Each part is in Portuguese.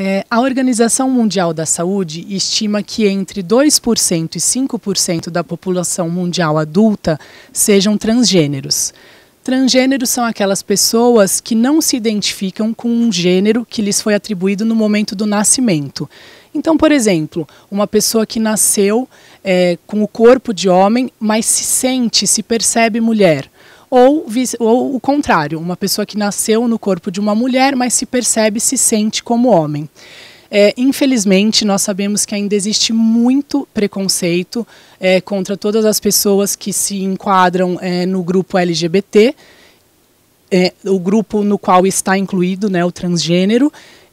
É, a Organização Mundial da Saúde estima que entre 2% e 5% da população mundial adulta sejam transgêneros. Transgêneros são aquelas pessoas que não se identificam com um gênero que lhes foi atribuído no momento do nascimento. Então, por exemplo, uma pessoa que nasceu é, com o corpo de homem, mas se sente, se percebe mulher ou, ou o contrário, uma pessoa que nasceu no corpo de uma mulher, mas se percebe, se sente como homem. É, infelizmente, nós sabemos que ainda existe muito preconceito é, contra todas as pessoas que se enquadram é, no grupo LGBT, é, o grupo no qual está incluído né, o transgênero.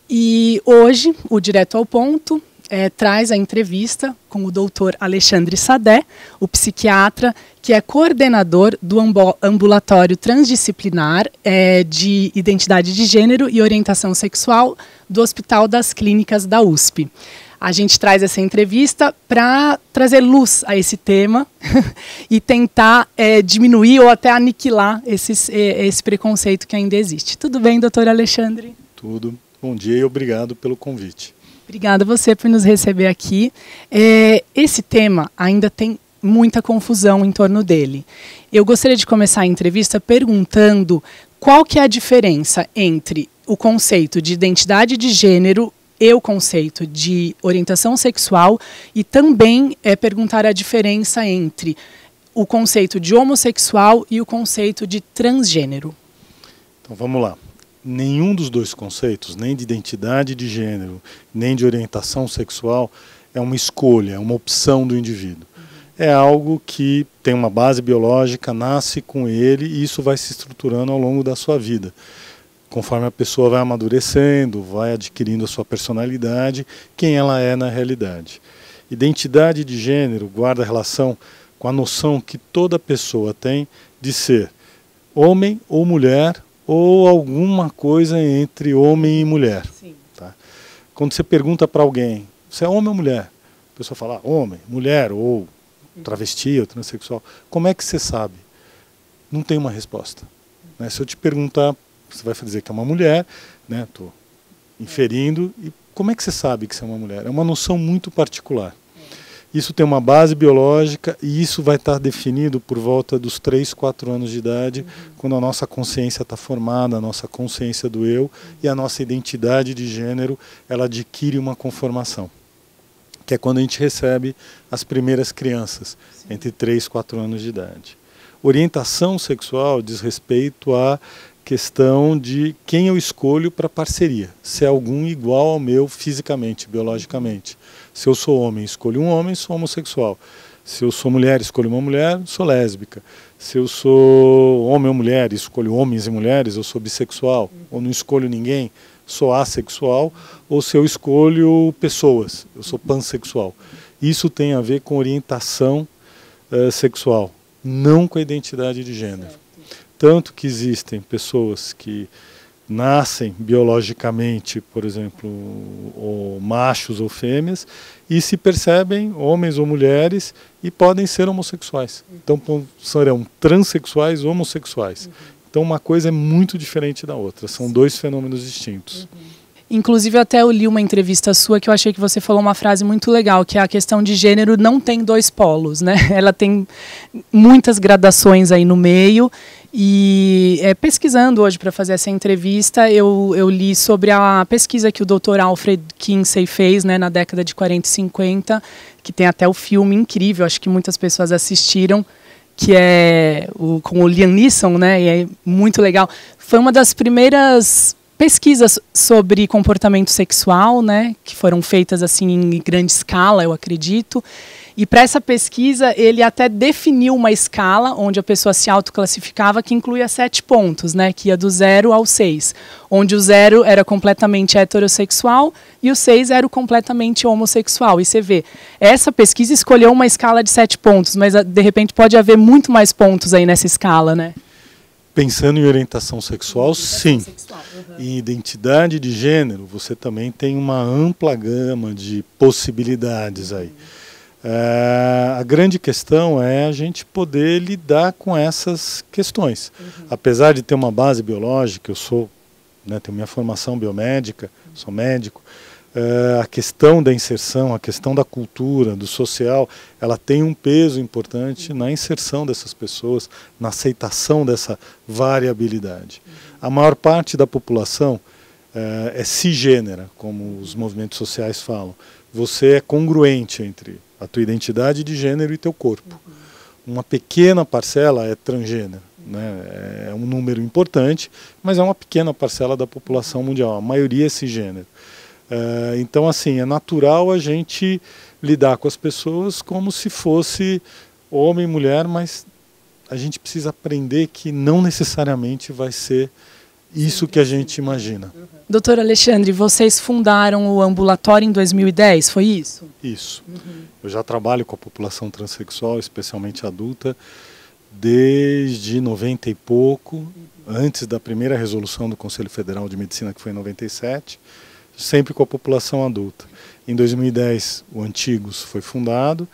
E hoje, o Direto ao Ponto é, traz a entrevista com o doutor Alexandre Sadé, o psiquiatra que é coordenador do ambulatório transdisciplinar é, de identidade de gênero e orientação sexual do Hospital das Clínicas da USP. A gente traz essa entrevista para trazer luz a esse tema e tentar é, diminuir ou até aniquilar esses, é, esse preconceito que ainda existe. Tudo bem, doutor Alexandre? Tudo. Bom dia e obrigado pelo convite. Obrigada você por nos receber aqui. É, esse tema ainda tem muita confusão em torno dele. Eu gostaria de começar a entrevista perguntando qual que é a diferença entre o conceito de identidade de gênero e o conceito de orientação sexual e também é perguntar a diferença entre o conceito de homossexual e o conceito de transgênero. Então vamos lá nenhum dos dois conceitos, nem de identidade de gênero, nem de orientação sexual, é uma escolha, é uma opção do indivíduo. É algo que tem uma base biológica, nasce com ele e isso vai se estruturando ao longo da sua vida. Conforme a pessoa vai amadurecendo, vai adquirindo a sua personalidade, quem ela é na realidade. Identidade de gênero guarda relação com a noção que toda pessoa tem de ser homem ou mulher ou alguma coisa entre homem e mulher. Tá? Quando você pergunta para alguém, você é homem ou mulher? A pessoa fala homem, mulher ou travesti ou transexual. Como é que você sabe? Não tem uma resposta. Né? Se eu te perguntar, você vai dizer que é uma mulher, né? Tô é. inferindo. E como é que você sabe que você é uma mulher? É uma noção muito particular. Isso tem uma base biológica e isso vai estar definido por volta dos 3, 4 anos de idade, uhum. quando a nossa consciência está formada, a nossa consciência do eu uhum. e a nossa identidade de gênero, ela adquire uma conformação. Que é quando a gente recebe as primeiras crianças, Sim. entre 3 4 anos de idade. Orientação sexual diz respeito a questão de quem eu escolho para parceria. Se é algum igual ao meu fisicamente, biologicamente. Se eu sou homem, escolho um homem, sou homossexual. Se eu sou mulher, escolho uma mulher, sou lésbica. Se eu sou homem ou mulher, escolho homens e mulheres, eu sou bissexual. Ou não escolho ninguém, sou assexual. Ou se eu escolho pessoas, eu sou pansexual. Isso tem a ver com orientação uh, sexual, não com a identidade de gênero tanto que existem pessoas que nascem biologicamente, por exemplo, ou machos ou fêmeas, e se percebem homens ou mulheres e podem ser homossexuais. Então serão transexuais homossexuais. Uhum. Então uma coisa é muito diferente da outra, são dois fenômenos distintos. Uhum. Inclusive, até eu li uma entrevista sua que eu achei que você falou uma frase muito legal, que é a questão de gênero não tem dois polos, né? Ela tem muitas gradações aí no meio. E é, pesquisando hoje para fazer essa entrevista, eu, eu li sobre a pesquisa que o Dr. Alfred Kinsey fez né, na década de 40 e 50, que tem até o filme incrível, acho que muitas pessoas assistiram que é o, com o Liam Neeson, né? E é muito legal. Foi uma das primeiras pesquisas sobre comportamento sexual, né, que foram feitas assim em grande escala, eu acredito. E para essa pesquisa, ele até definiu uma escala onde a pessoa se autoclassificava que incluía sete pontos, né, que ia do zero ao seis, onde o zero era completamente heterossexual e o seis era o completamente homossexual. E você vê, essa pesquisa escolheu uma escala de sete pontos, mas ah, de repente pode haver muito mais pontos aí nessa escala, né? Pensando em orientação sexual, orientação sim. Sexual, uhum. Em identidade de gênero, você também tem uma ampla gama de possibilidades aí. Eh, a grande questão é a gente poder lidar com essas questões. Uhum. Apesar de ter uma base biológica, eu sou, né, tenho minha formação biomédica, uhum. sou médico, eh, a questão da inserção, a questão da cultura, do social, ela tem um peso importante na inserção dessas pessoas, na aceitação dessa variabilidade. A maior parte da população eh, é cisgênera, como os movimentos sociais falam. Você é congruente entre a tua identidade de gênero e teu corpo. Uma pequena parcela é transgênero. Né? É, é um número importante, mas é uma pequena parcela da população mundial. A maioria é cisgênero. É, então, assim, é natural a gente lidar com as pessoas como se fosse homem e mulher, mas a gente precisa aprender que não necessariamente vai ser isso que a gente imagina. Uhum. Doutor Alexandre, vocês fundaram o ambulatório em 2010, foi isso? Isso. Uhum. Eu já trabalho com a população transexual, especialmente adulta, desde 90 e pouco, uhum. antes da primeira resolução do Conselho Federal de Medicina, que foi em 97 sempre com a população adulta. Em 2010, o Antigos foi fundado.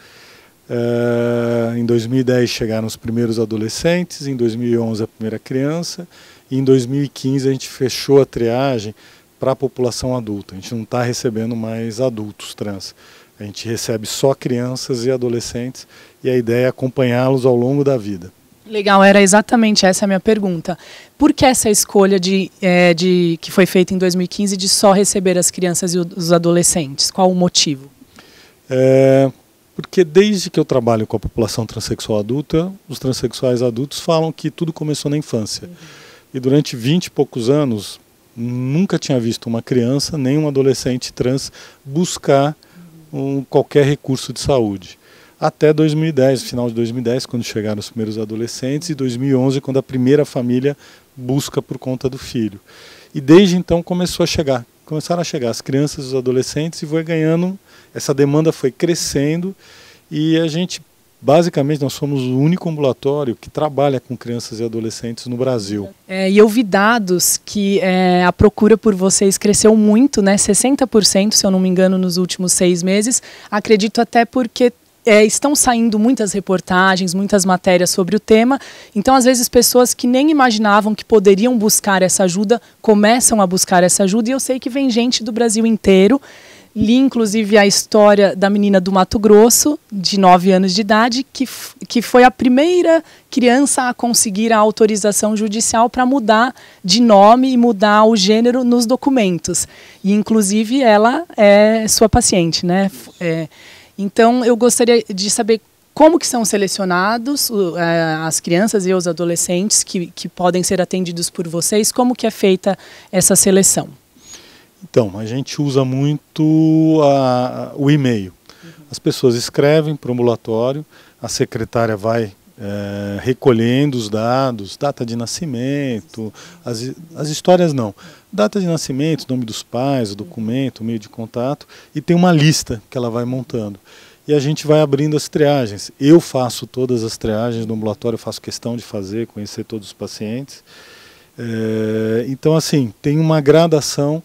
Eh, em 2010 chegaram os primeiros adolescentes, em 2011 a primeira criança, e em 2015 a gente fechou a triagem para a população adulta. A gente não está recebendo mais adultos trans. A gente recebe só crianças e adolescentes, e a ideia é acompanhá-los ao longo da vida. Legal, era exatamente essa a minha pergunta. Por que essa escolha de, é, de que foi feita em 2015 de só receber as crianças e os adolescentes? Qual o motivo? É, porque desde que eu trabalho com a população transexual adulta, os transexuais adultos falam que tudo começou na infância. Uhum. E durante 20 e poucos anos, nunca tinha visto uma criança nem um adolescente trans buscar um, qualquer recurso de saúde até 2010, final de 2010, quando chegaram os primeiros adolescentes, e 2011, quando a primeira família busca por conta do filho. E desde então começou a chegar, começaram a chegar as crianças, os adolescentes, e foi ganhando, essa demanda foi crescendo, e a gente, basicamente, nós somos o único ambulatório que trabalha com crianças e adolescentes no Brasil. É, e eu vi dados que é, a procura por vocês cresceu muito, né? 60%, se eu não me engano, nos últimos seis meses. Acredito até porque é, estão saindo muitas reportagens, muitas matérias sobre o tema. Então, às vezes, pessoas que nem imaginavam que poderiam buscar essa ajuda começam a buscar essa ajuda. E eu sei que vem gente do Brasil inteiro. Li, inclusive, a história da menina do Mato Grosso, de 9 anos de idade, que, que foi a primeira criança a conseguir a autorização judicial para mudar de nome e mudar o gênero nos documentos. E, inclusive, ela é sua paciente, né? É, então, eu gostaria de saber como que são selecionados uh, as crianças e os adolescentes que, que podem ser atendidos por vocês, como que é feita essa seleção? Então, a gente usa muito a, o e-mail. As pessoas escrevem para o ambulatório, a secretária vai é, recolhendo os dados, data de nascimento, as, as histórias não. Data de nascimento, nome dos pais, o documento, o meio de contato, e tem uma lista que ela vai montando. E a gente vai abrindo as triagens. Eu faço todas as triagens no ambulatório, faço questão de fazer, conhecer todos os pacientes. É, então, assim, tem uma gradação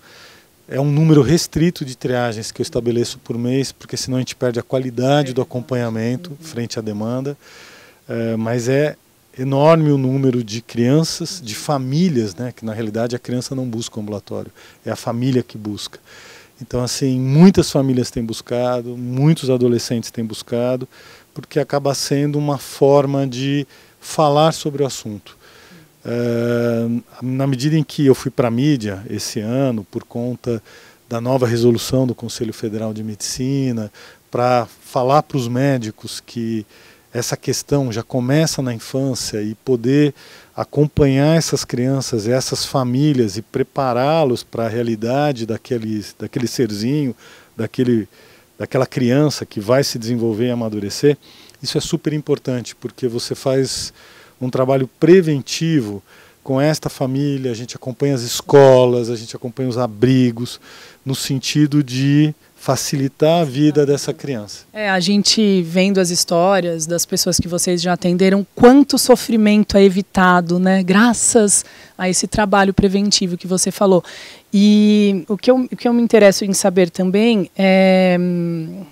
é um número restrito de triagens que eu estabeleço por mês, porque senão a gente perde a qualidade do acompanhamento uhum. frente à demanda. Eh, mas é enorme o número de crianças, de famílias, né? Que na realidade a criança não busca o ambulatório, é a família que busca. Então, assim, muitas famílias têm buscado, muitos adolescentes têm buscado, porque acaba sendo uma forma de falar sobre o assunto. Eh, na medida em que eu fui para a mídia esse ano, por conta da nova resolução do Conselho Federal de Medicina, para falar para os médicos que essa questão já começa na infância e poder acompanhar essas crianças, essas famílias e prepará-los para a realidade daquele, daquele serzinho, daquele, daquela criança que vai se desenvolver e amadurecer, isso é super importante, porque você faz um trabalho preventivo com esta família, a gente acompanha as escolas, a gente acompanha os abrigos, no sentido de facilitar a vida dessa criança. É, a gente vendo as histórias das pessoas que vocês já atenderam, quanto sofrimento é evitado, né? Graças a esse trabalho preventivo que você falou. E o que eu, o que eu me interesso em saber também é hum,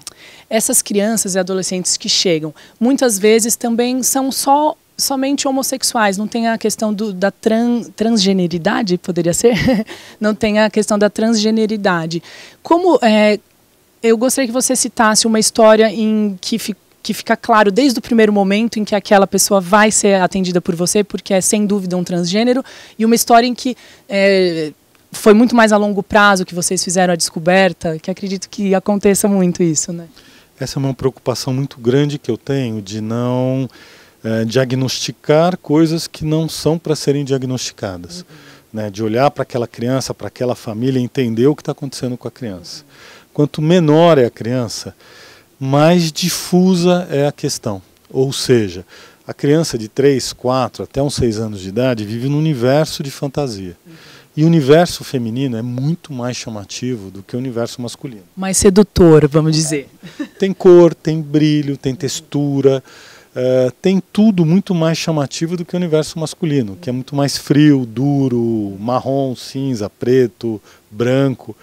essas crianças e adolescentes que chegam, muitas vezes também são só somente homossexuais, não tem a questão do, da tran, transgeneridade, poderia ser? não tem a questão da transgeneridade. Como é, eu gostaria que você citasse uma história em que ficou que fica claro desde o primeiro momento em que aquela pessoa vai ser atendida por você, porque é sem dúvida um transgênero, e uma história em que é, foi muito mais a longo prazo que vocês fizeram a descoberta, que acredito que aconteça muito isso, né? Essa é uma preocupação muito grande que eu tenho de não é, diagnosticar coisas que não são para serem diagnosticadas, uhum. né? De olhar para aquela criança, para aquela família, entender o que está acontecendo com a criança. Uhum. Quanto menor é a criança, mais difusa é a questão. Ou seja, a criança de 3, 4 até uns 6 anos de idade vive num universo de fantasia. E o universo feminino é muito mais chamativo do que o universo masculino. Mais sedutor, vamos dizer. Tem cor, tem brilho, tem textura, uh, tem tudo muito mais chamativo do que o universo masculino, que é muito mais frio, duro, marrom, cinza, preto, branco.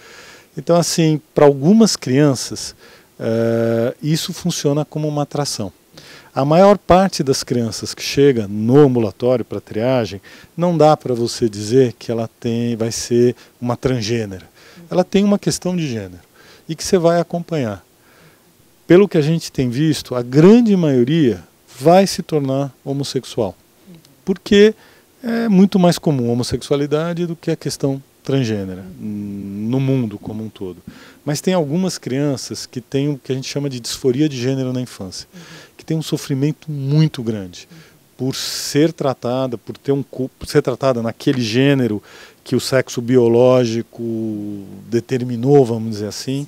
Então, assim, para algumas crianças, uh, isso funciona como uma atração. A maior parte das crianças que chega no ambulatório para triagem, não dá para você dizer que ela tem, vai ser uma transgênera. Ela tem uma questão de gênero e que você vai acompanhar. Pelo que a gente tem visto, a grande maioria vai se tornar homossexual. Porque é muito mais comum a homossexualidade do que a questão transgênera no mundo como um todo. Mas tem algumas crianças que têm o que a gente chama de disforia de gênero na infância, uhum. que tem um sofrimento muito grande por ser tratada, por ter um por ser tratada naquele gênero que o sexo biológico determinou, vamos dizer assim, Sim.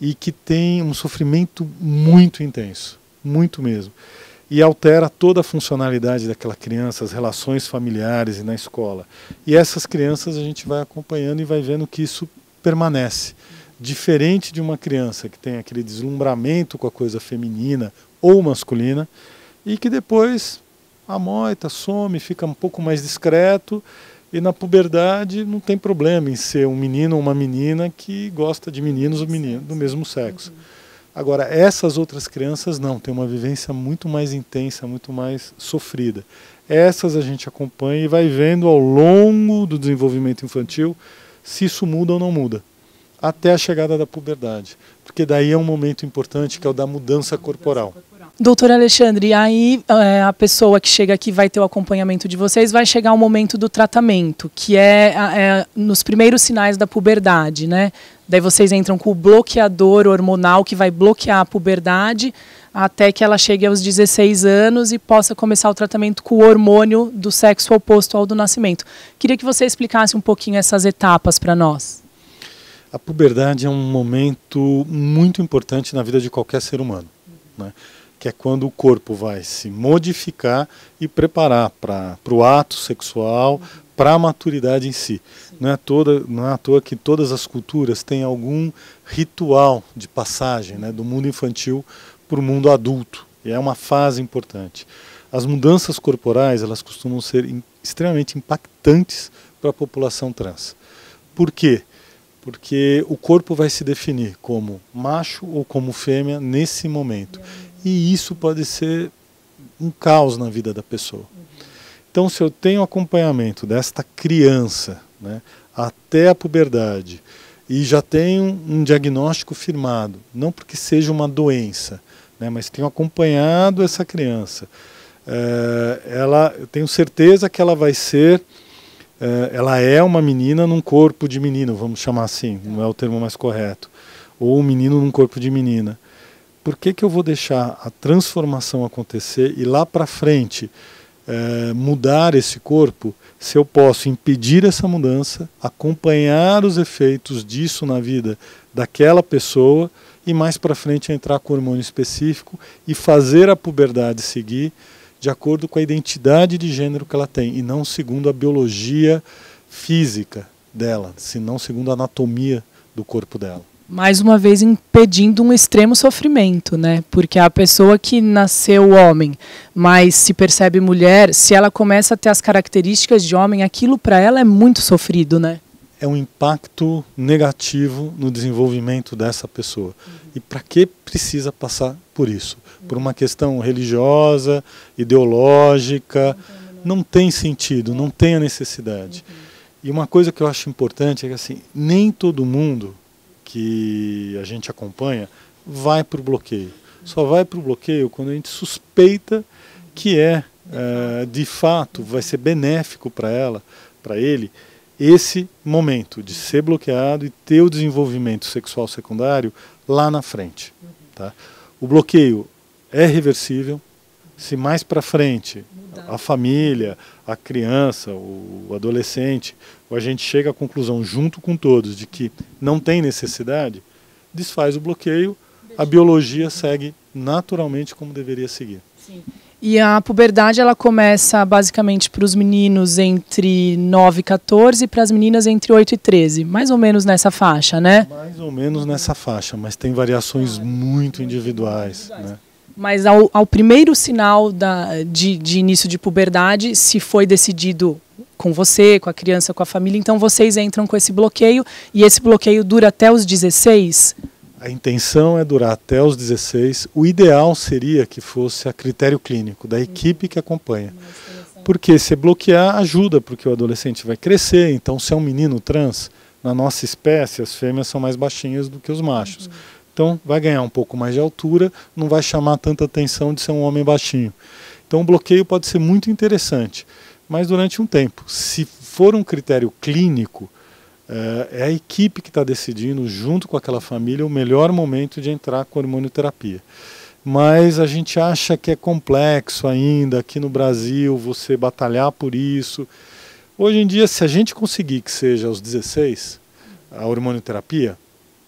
e que tem um sofrimento muito intenso, muito mesmo e altera toda a funcionalidade daquela criança, as relações familiares e na escola. E essas crianças a gente vai acompanhando e vai vendo que isso permanece. Diferente de uma criança que tem aquele deslumbramento com a coisa feminina ou masculina e que depois amoita, some, fica um pouco mais discreto e na puberdade não tem problema em ser um menino ou uma menina que gosta de meninos ou menino do mesmo sexo. Uhum. Agora, essas outras crianças não, têm uma vivência muito mais intensa, muito mais sofrida. Essas a gente acompanha e vai vendo ao longo do desenvolvimento infantil se isso muda ou não muda, até a chegada da puberdade. Porque daí é um momento importante que é o da mudança corporal. Doutor Alexandre, aí é, a pessoa que chega aqui vai ter o acompanhamento de vocês, vai chegar o momento do tratamento, que é, é nos primeiros sinais da puberdade, né? Daí vocês entram com o bloqueador hormonal que vai bloquear a puberdade até que ela chegue aos 16 anos e possa começar o tratamento com o hormônio do sexo oposto ao do nascimento. Queria que você explicasse um pouquinho essas etapas para nós. A puberdade é um momento muito importante na vida de qualquer ser humano, né? que é quando o corpo vai se modificar e preparar para o ato sexual, uhum. para a maturidade em si. Não é, toda, não é à toa que todas as culturas têm algum ritual de passagem né, do mundo infantil para o mundo adulto. E é uma fase importante. As mudanças corporais elas costumam ser in, extremamente impactantes para a população trans. Por quê? Porque o corpo vai se definir como macho ou como fêmea nesse momento. E isso pode ser um caos na vida da pessoa. Então, se eu tenho acompanhamento desta criança né, até a puberdade e já tenho um diagnóstico firmado, não porque seja uma doença, né, mas tenho acompanhado essa criança, é, ela, eu tenho certeza que ela vai ser, eh, ela é uma menina num corpo de menino, vamos chamar assim, não é o termo mais correto, ou um menino num corpo de menina por que, que eu vou deixar a transformação acontecer e lá para frente é, mudar esse corpo se eu posso impedir essa mudança, acompanhar os efeitos disso na vida daquela pessoa e mais para frente entrar com hormônio específico e fazer a puberdade seguir de acordo com a identidade de gênero que ela tem e não segundo a biologia física dela, senão segundo a anatomia do corpo dela mais uma vez impedindo um extremo sofrimento, né? Porque a pessoa que nasceu homem, mas se percebe mulher, se ela começa a ter as características de homem, aquilo para ela é muito sofrido, né? É um impacto negativo no desenvolvimento dessa pessoa. Uhum. E para que precisa passar por isso? Por uma questão religiosa, ideológica, não, não tem sentido, não tem a necessidade. Uhum. E uma coisa que eu acho importante é que assim, nem todo mundo que a gente acompanha vai para o bloqueio. Só vai para o bloqueio quando a gente suspeita que é, é de fato, vai ser benéfico para ela, para ele, esse momento de ser bloqueado e ter o desenvolvimento sexual secundário lá na frente. Tá? O bloqueio é reversível, se mais para frente a família, a criança, o adolescente, ou a gente chega à conclusão junto com todos de que não tem necessidade, desfaz o bloqueio, a biologia segue naturalmente como deveria seguir. Sim. E a puberdade ela começa basicamente para os meninos entre 9 e 14 e para as meninas entre 8 e 13, mais ou menos nessa faixa, né? Mais ou menos nessa faixa, mas tem variações ah, muito individuais, né? mas ao, ao primeiro sinal da, de, de início de puberdade, se foi decidido com você, com a criança, com a família, então vocês entram com esse bloqueio e esse bloqueio dura até os 16? A intenção é durar até os 16. O ideal seria que fosse a critério clínico, da equipe que acompanha. Porque se bloquear ajuda, porque o adolescente vai crescer. Então, se é um menino trans, na nossa espécie, as fêmeas são mais baixinhas do que os machos. Então vai ganhar um pouco mais de altura, não vai chamar tanta atenção de ser um homem baixinho. Então o bloqueio pode ser muito interessante, mas durante um tempo. Se for um critério clínico, eh, é a equipe que está decidindo, junto com aquela família, o melhor momento de entrar com hormonioterapia. Mas a gente acha que é complexo ainda aqui no Brasil você batalhar por isso. Hoje em dia, se a gente conseguir que seja aos 16, a hormonioterapia,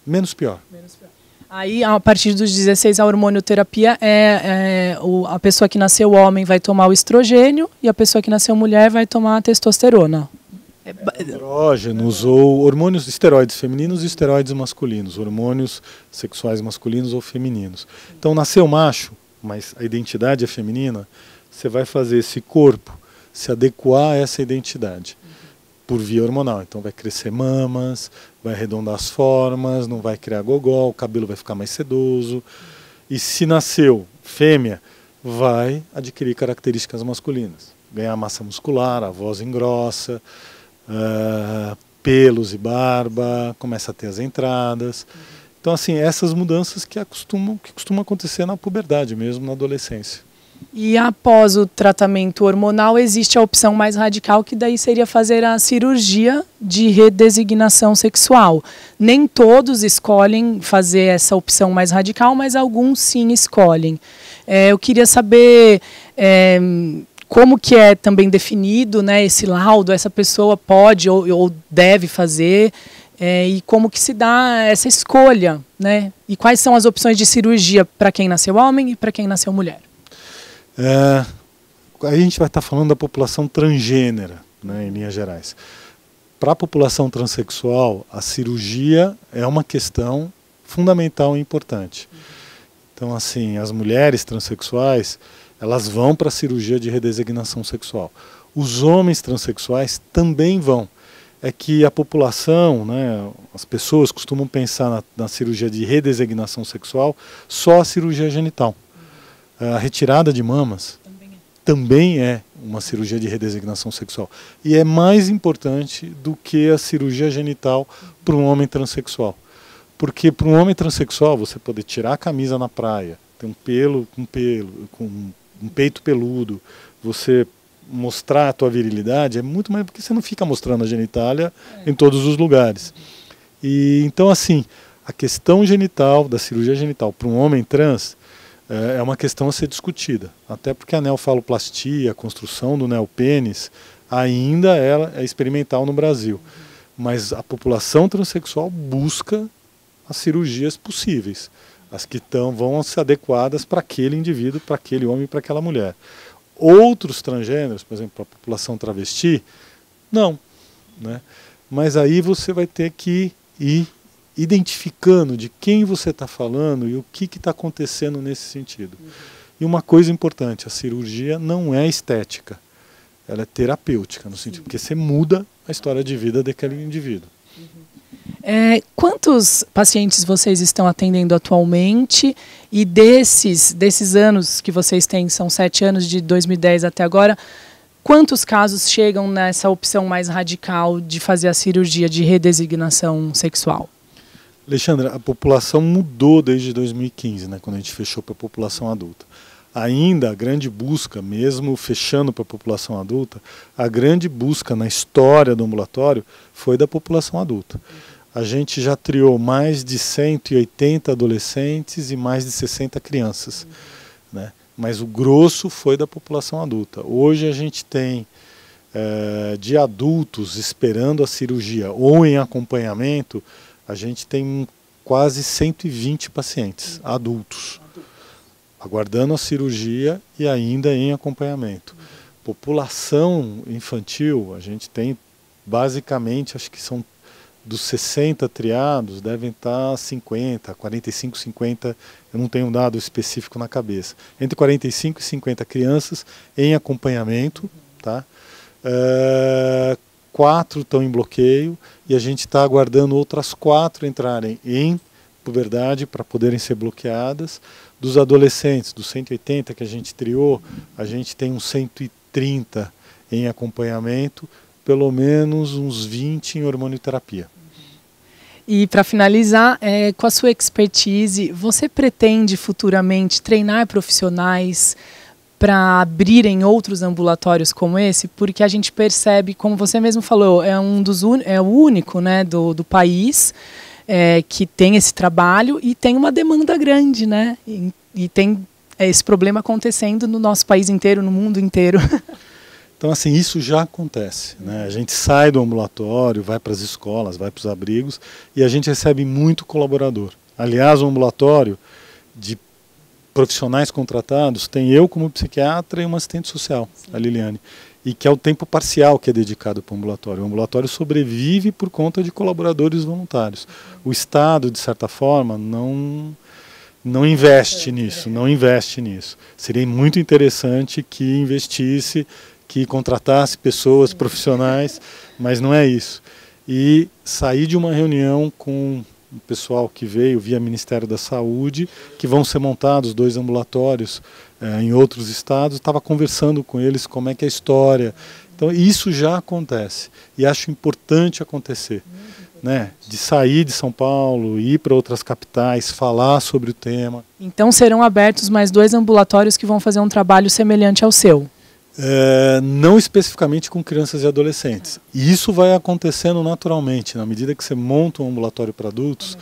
menos pior. Menos pior. Aí, a partir dos 16, a hormonioterapia é, é o, a pessoa que nasceu homem vai tomar o estrogênio e a pessoa que nasceu mulher vai tomar a testosterona. É, é andrógenos ou hormônios esteroides femininos e esteroides masculinos, hormônios sexuais masculinos ou femininos. Então, nasceu macho, mas a identidade é feminina, você vai fazer esse corpo se adequar a essa identidade por via hormonal. Então vai crescer mamas, vai arredondar as formas, não vai criar gogó, o cabelo vai ficar mais sedoso. E se nasceu fêmea, vai adquirir características masculinas. Ganhar massa muscular, a voz engrossa, uh, pelos e barba, começa a ter as entradas. Então, assim, essas mudanças que, acostumam, que costumam acontecer na puberdade mesmo, na adolescência. E após o tratamento hormonal, existe a opção mais radical, que daí seria fazer a cirurgia de redesignação sexual. Nem todos escolhem fazer essa opção mais radical, mas alguns sim escolhem. É, eu queria saber é, como que é também definido né, esse laudo, essa pessoa pode ou, ou deve fazer, é, e como que se dá essa escolha, né? E quais são as opções de cirurgia para quem nasceu homem e para quem nasceu mulher. É, aí a gente vai estar falando da população transgênera, né, em linhas gerais. Para a população transexual, a cirurgia é uma questão fundamental e importante. Então, assim, as mulheres transexuais, elas vão para a cirurgia de redesignação sexual. Os homens transexuais também vão. É que a população, né, as pessoas costumam pensar na, na cirurgia de redesignação sexual só a cirurgia genital. A retirada de mamas também é. também é uma cirurgia de redesignação sexual. E é mais importante do que a cirurgia genital para um homem transexual. Porque para um homem transexual, você poder tirar a camisa na praia, ter um pelo com um pelo, com um peito peludo, você mostrar a tua virilidade é muito mais porque você não fica mostrando a genitália é. em todos os lugares. E então assim, a questão genital da cirurgia genital para um homem trans é, é uma questão a ser discutida. Até porque a neofaloplastia, a construção do neopênis, ainda é, é experimental no Brasil. Mas a população transexual busca as cirurgias possíveis, as que tão, vão ser adequadas para aquele indivíduo, para aquele homem, para aquela mulher. Outros transgêneros, por exemplo, a população travesti, não. Né? Mas aí você vai ter que ir identificando de quem você está falando e o que está acontecendo nesse sentido. Uhum. E uma coisa importante, a cirurgia não é estética, ela é terapêutica, no sentido, Sim. porque você muda a história de vida daquele indivíduo. É, quantos pacientes vocês estão atendendo atualmente? E desses, desses anos que vocês têm, são sete anos de 2010 até agora, Quantos casos chegam nessa opção mais radical de fazer a cirurgia de redesignação sexual? Alexandra, a população mudou desde 2015, né, quando a gente fechou para a população adulta. Ainda a grande busca, mesmo fechando para a população adulta, a grande busca na história do ambulatório foi da população adulta. A gente já triou mais de 180 adolescentes e mais de 60 crianças, né? mas o grosso foi da população adulta. Hoje a gente tem é, de adultos esperando a cirurgia ou em acompanhamento a gente tem quase 120 pacientes adultos aguardando a cirurgia e ainda em acompanhamento. População infantil, a gente tem basicamente, acho que são dos 60 triados, devem estar 50, 45, 50, eu não tenho um dado específico na cabeça. Entre 45 e 50 crianças em acompanhamento, tá? Uh, quatro estão em bloqueio e a gente está aguardando outras quatro entrarem em puberdade para poderem ser bloqueadas. Dos adolescentes, dos 180 que a gente triou, a gente tem uns 130 em acompanhamento, pelo menos uns 20 em hormonioterapia. E para finalizar, é, com a sua expertise, você pretende futuramente treinar profissionais? para abrirem outros ambulatórios como esse, porque a gente percebe, como você mesmo falou, é um dos é o único, né, do, do país é, que tem esse trabalho e tem uma demanda grande, né? E, e tem esse problema acontecendo no nosso país inteiro, no mundo inteiro. Então, assim, isso já acontece. Né? A gente sai do ambulatório, vai para as escolas, vai para os abrigos e a gente recebe muito colaborador. Aliás, o ambulatório de profissionais contratados, tem eu como psiquiatra e uma assistente social, Sim. a Liliane. E que é o tempo parcial que é dedicado para o ambulatório. O ambulatório sobrevive por conta de colaboradores voluntários. O Estado, de certa forma, não, não investe nisso, não investe nisso. Seria muito interessante que investisse, que contratasse pessoas profissionais, mas não é isso. E sair de uma reunião com o pessoal que veio via Ministério da Saúde, que vão ser montados dois ambulatórios é, em outros estados, estava conversando com eles como é que é a história. Então isso já acontece e acho importante acontecer, né? De sair de São Paulo, ir para outras capitais, falar sobre o tema. Então serão abertos mais dois ambulatórios que vão fazer um trabalho semelhante ao seu é, não especificamente com crianças e adolescentes. E isso vai acontecendo naturalmente, na medida que você monta um ambulatório para adultos,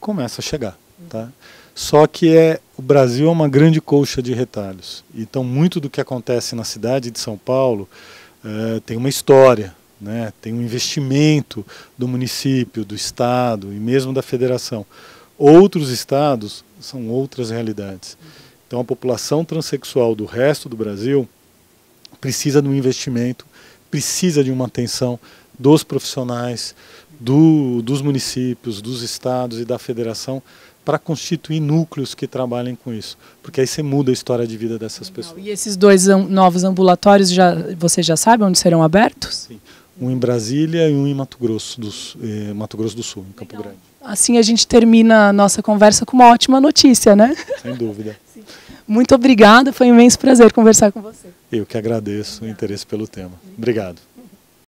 começa a chegar. Tá? Só que é, o Brasil é uma grande colcha de retalhos. Então, muito do que acontece na cidade de São Paulo é, tem uma história, né? tem um investimento do município, do estado e mesmo da federação. Outros estados são outras realidades. Então, a população transexual do resto do Brasil precisa de um investimento, precisa de uma atenção dos profissionais, do, dos municípios, dos estados e da federação para constituir núcleos que trabalhem com isso, porque aí você muda a história de vida dessas pessoas. E esses dois novos ambulatórios, já, você já sabe onde serão abertos? Sim, um em Brasília e um em Mato Grosso do, eh, Mato Grosso do Sul, em Campo Legal. Grande. Assim a gente termina a nossa conversa com uma ótima notícia, né? Sem dúvida. Sim. Muito obrigada, foi um imenso prazer conversar com você. Eu que agradeço o interesse pelo tema. Obrigado.